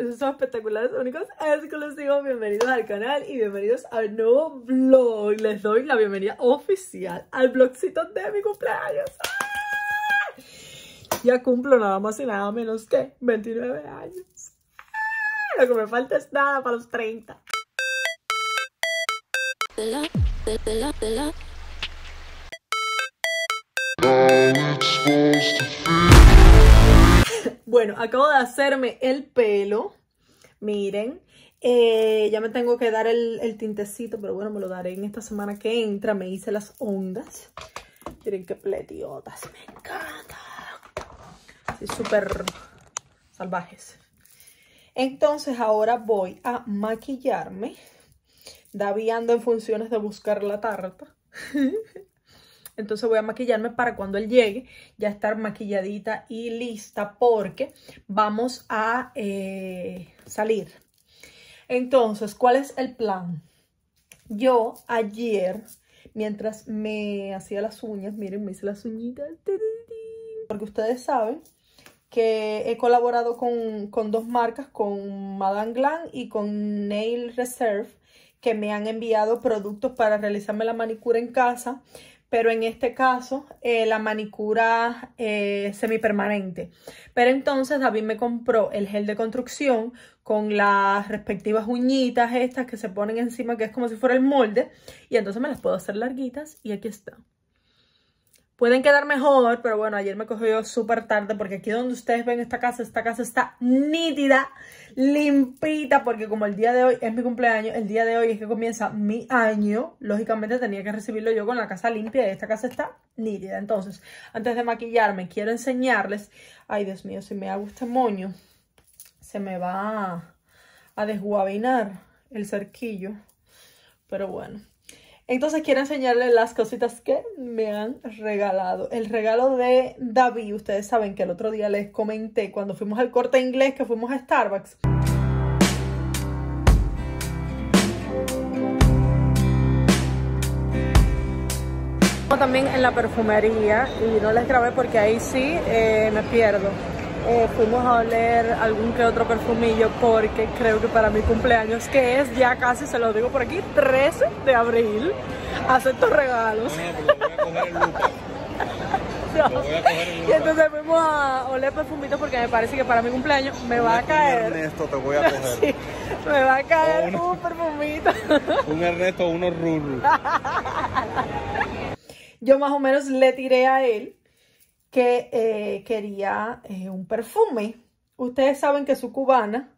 Esos son espectaculares, únicos. Así que digo bienvenidos al canal y bienvenidos al nuevo vlog. Les doy la bienvenida oficial al vlogcito de mi cumpleaños. ¡Ah! Ya cumplo nada más y nada menos que 29 años. ¡Ah! Lo que me falta es nada para los 30. Bueno, acabo de hacerme el pelo. Miren. Eh, ya me tengo que dar el, tintecito, pero bueno, me lo daré en esta semana que entra. Me hice las ondas. Miren qué pletiotas, me encanta. súper salvajes. Entonces ahora voy a maquillarme. anda en funciones de buscar la tarta. Entonces voy a maquillarme para cuando él llegue ya estar maquilladita y lista porque vamos a eh, salir. Entonces, ¿cuál es el plan? Yo ayer, mientras me hacía las uñas, miren, me hice las uñitas, porque ustedes saben que he colaborado con, con dos marcas, con Madame Glam y con Nail Reserve, que me han enviado productos para realizarme la manicura en casa pero en este caso eh, la manicura eh, semipermanente. Pero entonces David me compró el gel de construcción con las respectivas uñitas estas que se ponen encima, que es como si fuera el molde, y entonces me las puedo hacer larguitas y aquí está. Pueden quedar mejor, pero bueno, ayer me cogió súper tarde porque aquí donde ustedes ven esta casa, esta casa está nítida, limpita, porque como el día de hoy es mi cumpleaños, el día de hoy es que comienza mi año, lógicamente tenía que recibirlo yo con la casa limpia y esta casa está nítida. Entonces, antes de maquillarme, quiero enseñarles, ay Dios mío, si me hago este moño, se me va a desguabinar el cerquillo, pero bueno. Entonces quiero enseñarles las cositas que me han regalado. El regalo de David, ustedes saben que el otro día les comenté cuando fuimos al corte inglés que fuimos a Starbucks. También en la perfumería y no les grabé porque ahí sí eh, me pierdo. Eh, fuimos a oler algún que otro perfumillo porque creo que para mi cumpleaños, que es ya casi, se lo digo por aquí, 13 de abril, acepto regalos. Y entonces fuimos a oler perfumitos porque me parece que para mi cumpleaños me va a caer. Ernesto te voy a coger. me va a caer un, perfumito. Un Ernesto, unos Ruru Yo más o menos le tiré a él que eh, quería eh, un perfume. Ustedes saben que su cubana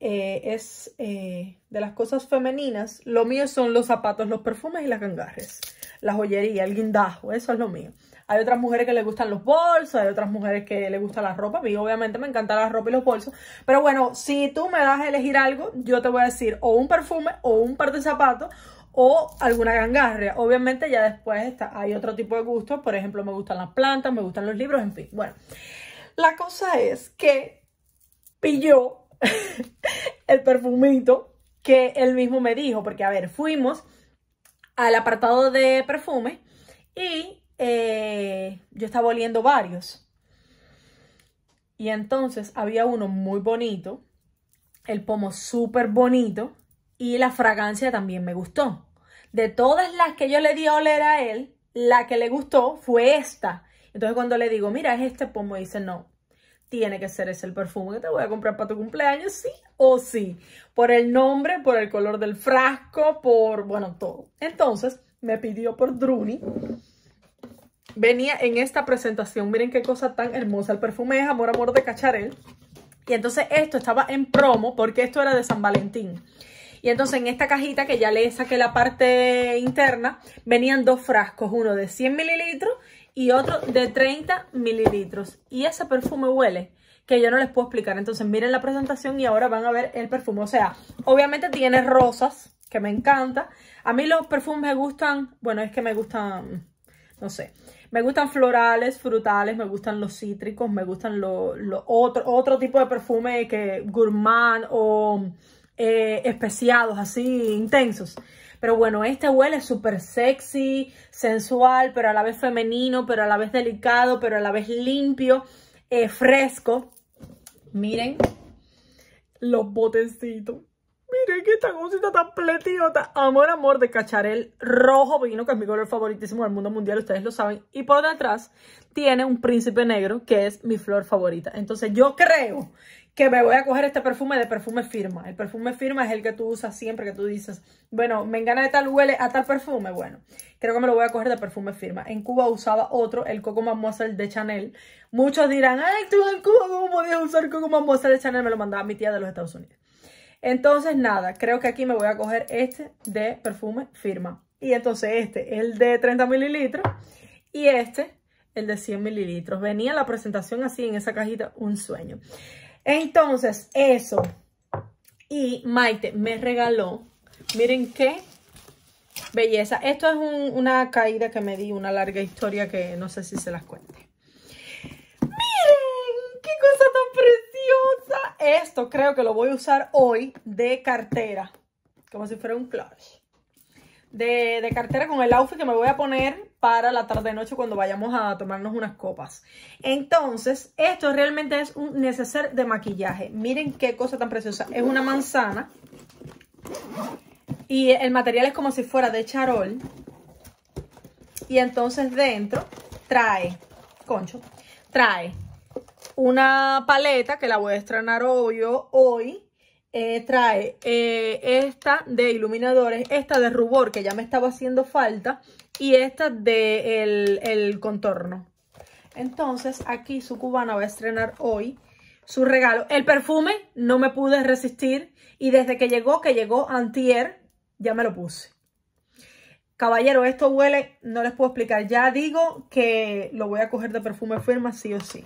eh, es de las cosas femeninas. Lo mío son los zapatos, los perfumes y las gangarres. La joyería, el guindajo, eso es lo mío. Hay otras mujeres que les gustan los bolsos, hay otras mujeres que les gusta la ropa. A mí obviamente me encanta la ropa y los bolsos. Pero bueno, si tú me das a elegir algo, yo te voy a decir o un perfume o un par de zapatos o alguna gangarria. Obviamente ya después hay otro tipo de gustos, por ejemplo, me gustan las plantas, me gustan los libros, en fin. Bueno, la cosa es que pilló el perfumito que él mismo me dijo, porque a ver, fuimos al apartado de perfume y eh, yo estaba oliendo varios. Y entonces había uno muy bonito, el pomo súper bonito y la fragancia también me gustó. De todas las que yo le di a oler a él, la que le gustó fue esta. Entonces cuando le digo, mira, es este, pues me dice, no, tiene que ser ese el perfume que te voy a comprar para tu cumpleaños, sí o sí. Por el nombre, por el color del frasco, por, bueno, todo. Entonces me pidió por Druni. Venía en esta presentación, miren qué cosa tan hermosa. El perfume es Amor, Amor de Cacharel. Y entonces esto estaba en promo porque esto era de San Valentín. Y entonces en esta cajita que ya le saqué la parte interna, venían dos frascos, uno de 100 mililitros y otro de 30 mililitros. Y ese perfume huele que yo no les puedo explicar. Entonces miren la presentación y ahora van a ver el perfume. O sea, obviamente tiene rosas, que me encanta. A mí los perfumes me gustan, bueno, es que me gustan, no sé. Me gustan florales, frutales, me gustan los cítricos, me gustan los otro, otro tipo de perfume que gourmand o eh, especiados, así intensos. Pero bueno, este huele súper sexy, sensual, pero a la vez femenino, pero a la vez delicado, pero a la vez limpio, eh, fresco. Miren los botecitos. Miren esta cosita tan pletiota. Amor, amor de cacharel rojo vino, que es mi color favoritísimo del mundo mundial, ustedes lo saben. Y por detrás tiene un príncipe negro, que es mi flor favorita. Entonces yo creo que me voy a coger este perfume de perfume firma. El perfume firma es el que tú usas siempre, que tú dices, bueno, me engana de tal huele a tal perfume. Bueno, creo que me lo voy a coger de perfume firma. En Cuba usaba otro, el Coco Mademoiselle de Chanel. Muchos dirán, ay, tú en Cuba, ¿cómo podías usar Coco Mademoiselle de Chanel? Me lo mandaba mi tía de los Estados Unidos. Entonces, nada, creo que aquí me voy a coger este de perfume firma. Y entonces este, el de 30 mililitros y este, el de 100 mililitros. Venía la presentación así en esa cajita, un sueño. Entonces, eso. Y Maite me regaló, miren qué belleza. Esto es una caída que me di, una larga historia que no sé si se las cuente. Miren, qué cosa tan preciosa esto creo que lo voy a usar hoy de cartera, como si fuera un clutch. De, cartera con el outfit que me voy a poner para la tarde-noche de cuando vayamos a tomarnos unas copas. Entonces, esto realmente es un neceser de maquillaje. Miren qué cosa tan preciosa. Es una manzana. Y el material es como si fuera de charol. Y entonces dentro trae, concho, trae una paleta que la voy a estrenar hoy, hoy eh, trae eh, esta de iluminadores, esta de rubor que ya me estaba haciendo falta y esta de el, contorno. Entonces aquí su cubana va a estrenar hoy su regalo. El perfume no me pude resistir y desde que llegó, que llegó antier, ya me lo puse. Caballero, esto huele, no les puedo explicar. Ya digo que lo voy a coger de perfume firma sí o sí.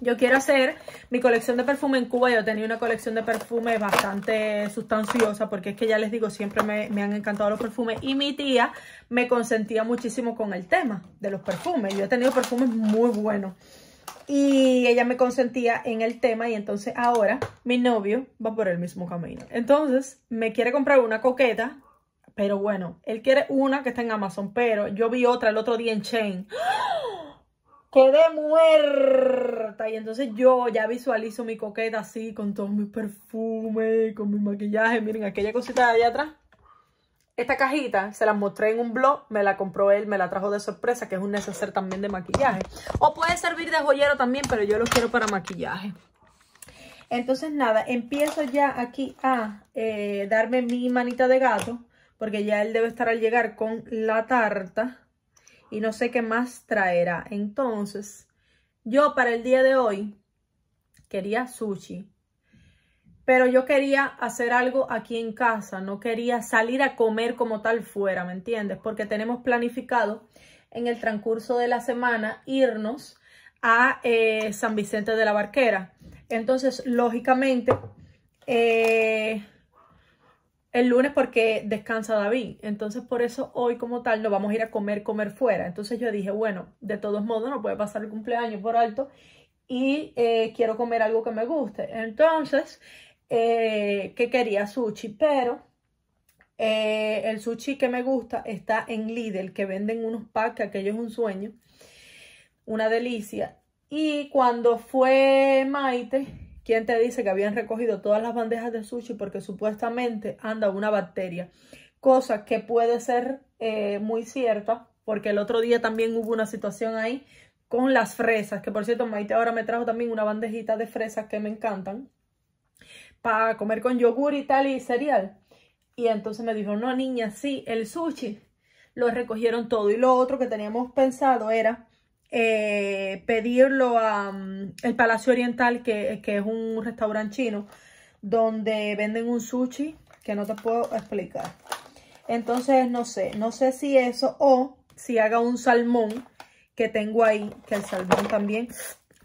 Yo quiero hacer mi colección de perfume en Cuba. Yo tenía una colección de perfume bastante sustanciosa porque es que ya les digo, siempre me, han encantado los perfumes. Y mi tía me consentía muchísimo con el tema de los perfumes. Yo he tenido perfumes muy buenos. Y ella me consentía en el tema y entonces ahora mi novio va por el mismo camino. Entonces me quiere comprar una coqueta, pero bueno, él quiere una que está en Amazon, pero yo vi otra el otro día en Chain. ¡Ah! ¡Qué ¡Quedé muerto! y entonces yo ya visualizo mi coqueta así con todos mis perfumes, con mi maquillaje, miren aquella cosita de allá atrás. Esta cajita se la mostré en un blog, me la compró él, me la trajo de sorpresa, que es un neceser también de maquillaje. O puede servir de joyero también, pero yo lo quiero para maquillaje. Entonces nada, empiezo ya aquí a eh, darme mi manita de gato, porque ya él debe estar al llegar con la tarta y no sé qué más traerá. Entonces, yo para el día de hoy quería sushi, pero yo quería hacer algo aquí en casa, no quería salir a comer como tal fuera, ¿me entiendes? Porque tenemos planificado en el transcurso de la semana irnos a eh, San Vicente de la Barquera. Entonces, lógicamente, eh, el lunes porque descansa David. Entonces, por eso hoy como tal no vamos a ir a comer, comer fuera. Entonces yo dije, bueno, de todos modos no puede pasar el cumpleaños por alto y eh, quiero comer algo que me guste. Entonces, eh, que quería sushi, pero eh, el sushi que me gusta está en Lidl, que venden unos packs, aquello es un sueño, una delicia. Y cuando fue Maite, ¿Quién te dice que habían recogido todas las bandejas de sushi porque supuestamente anda una bacteria? Cosa que puede ser eh, muy cierta, porque el otro día también hubo una situación ahí con las fresas, que por cierto Maite ahora me trajo también una bandejita de fresas que me encantan, para comer con yogur y tal y cereal. Y entonces me dijo, no niña, sí, el sushi lo recogieron todo. Y lo otro que teníamos pensado era eh, pedirlo a mm, El Palacio Oriental, que, que es un restaurante chino, donde venden un sushi que no te puedo explicar. Entonces, no sé, no sé si eso o si haga un salmón que tengo ahí, que el salmón también,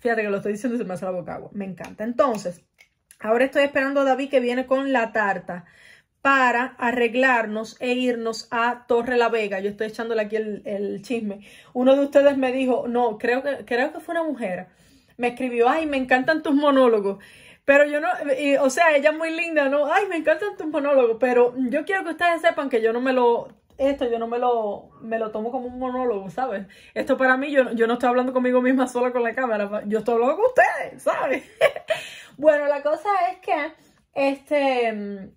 fíjate que lo estoy diciendo y se me hace la boca agua, me encanta. Entonces, ahora estoy esperando a David que viene con la tarta para arreglarnos e irnos a Torre la Vega. Yo estoy echándole aquí el, chisme. Uno de ustedes me dijo, no, creo que, creo que fue una mujer. Me escribió, ay, me encantan tus monólogos. Pero yo no, o sea, ella es muy linda, ¿no? Ay, me encantan tus monólogos. Pero yo quiero que ustedes sepan que yo no me lo, esto yo no me lo, me lo tomo como un monólogo, ¿sabes? Esto para mí, yo, yo no estoy hablando conmigo misma sola con la cámara, yo estoy hablando con ustedes, ¿sabes? bueno, la cosa es que, este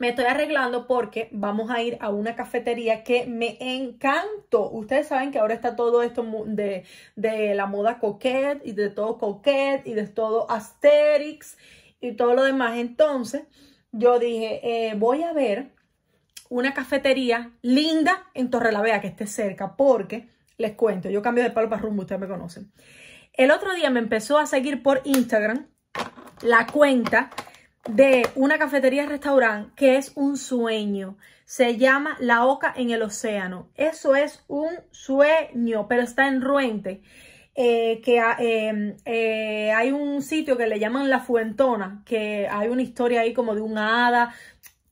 me estoy arreglando porque vamos a ir a una cafetería que me encantó. Ustedes saben que ahora está todo esto de, la moda coquette y de todo coquette y de todo asterix y todo lo demás. Entonces yo dije, eh, voy a ver una cafetería linda en Torrelavea que esté cerca porque les cuento, yo cambio de palo para rumbo, ustedes me conocen. El otro día me empezó a seguir por Instagram la cuenta de una cafetería-restaurante que es un sueño. Se llama La Oca en el Océano. Eso es un sueño, pero está en Ruente. Eh, que ah, eh, eh, hay un sitio que le llaman La Fuentona, que hay una historia ahí como de una hada.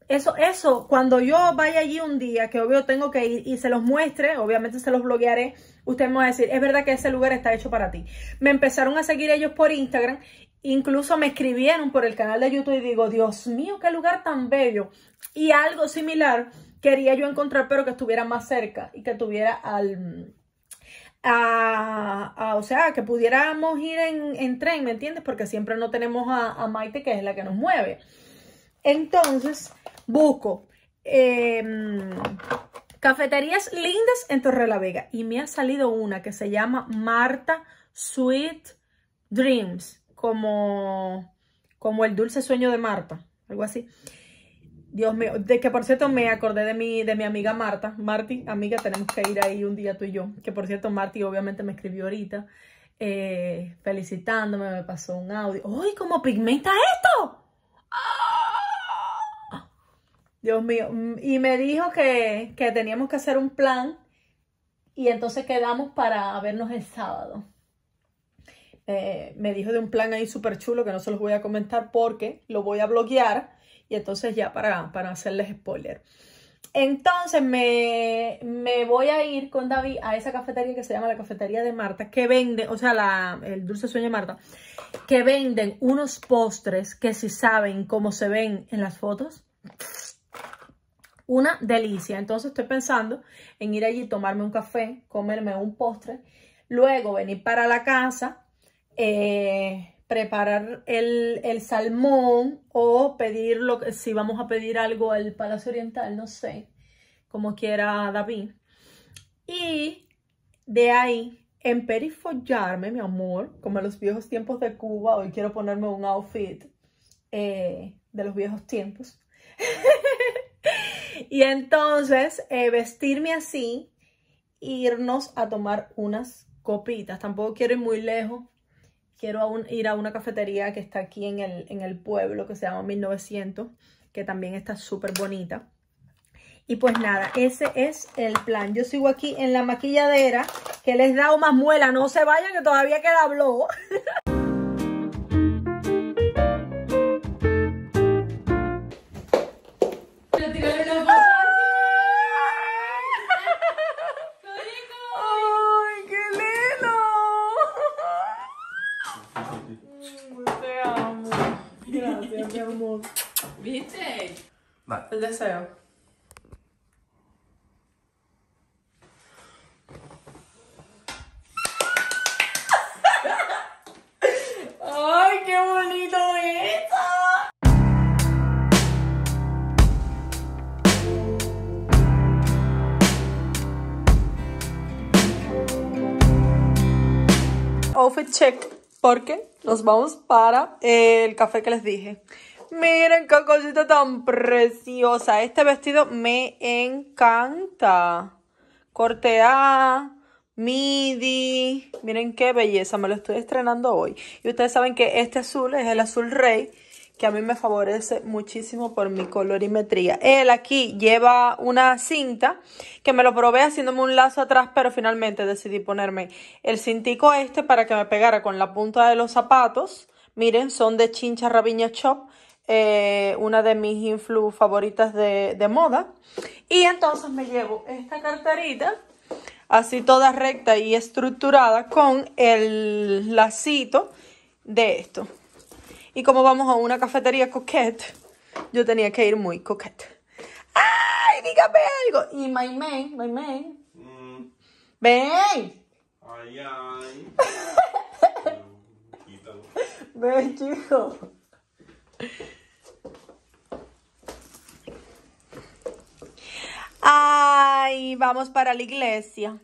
Eso, eso, cuando yo vaya allí un día, que obvio tengo que ir y se los muestre, obviamente se los bloguearé, usted me va a decir, es verdad que ese lugar está hecho para ti. Me empezaron a seguir ellos por Instagram Incluso me escribieron por el canal de YouTube y digo, Dios mío, qué lugar tan bello. Y algo similar quería yo encontrar, pero que estuviera más cerca y que tuviera al... o sea, que pudiéramos ir en, tren, ¿me entiendes? Porque siempre no tenemos a, Maite, que es la que nos mueve. Entonces, busco em, cafeterías lindas en Torre la Vega y me ha salido una que se llama Marta Sweet Dreams como, como El dulce sueño de Marta, algo así. Dios mío, de que por cierto me acordé de mi, de mi amiga Marta. Marti, amiga, tenemos que ir ahí un día tú y yo. Que por cierto, Marti obviamente me escribió ahorita eh, felicitándome, me pasó un audio. ¡Uy, cómo pigmenta esto! ¡Ah! Dios mío, mm, y me dijo que, que teníamos que hacer un plan y entonces quedamos para vernos el sábado. Eh, me dijo de un plan ahí súper chulo que no se los voy a comentar porque lo voy a bloquear y entonces ya para, para hacerles spoiler. Entonces me, me, voy a ir con David a esa cafetería que se llama la cafetería de Marta, que vende, o sea, el dulce sueño de Marta, que venden unos postres que si saben cómo se ven en las fotos, una delicia. Entonces estoy pensando en ir allí, tomarme un café, comerme un postre, luego venir para la casa, eh, preparar el, salmón o pedir si vamos a pedir algo al Palacio Oriental, no sé, como quiera David. Y de ahí emperifollarme, mi amor, como en los viejos tiempos de Cuba, hoy quiero ponerme un outfit eh, de los viejos tiempos. y entonces eh, vestirme así, irnos a tomar unas copitas. Tampoco quiero ir muy lejos quiero ir a una cafetería que está aquí en el, pueblo, que se llama 1900, que también está súper bonita. Y pues nada, ese es el plan. Yo sigo aquí en la maquilladera, que les da más muela. No se vayan, que todavía queda blog. El deseo. ¡Ay, qué bonito es! Outfit check, porque nos vamos para el café que les dije. Miren qué cosita tan preciosa. Este vestido me encanta. Corte A, midi. Miren qué belleza. Me lo estoy estrenando hoy. Y ustedes saben que este azul es el azul rey. Que a mí me favorece muchísimo por mi colorimetría. Él aquí lleva una cinta que me lo probé haciéndome un lazo atrás, pero finalmente decidí ponerme el cintico este para que me pegara con la punta de los zapatos. Miren, son de Chincha Rabiña shop. Eh, una de mis influ favoritas de, moda. Y entonces me llevo esta carterita, así toda recta y estructurada, con el lacito de esto. Y como vamos a una cafetería coquette, yo tenía que ir muy coquette. ¡Ay, dígame algo! Y my man, my man. Mm. ¡Ven! Ay, Ven, chico. vamos para la iglesia.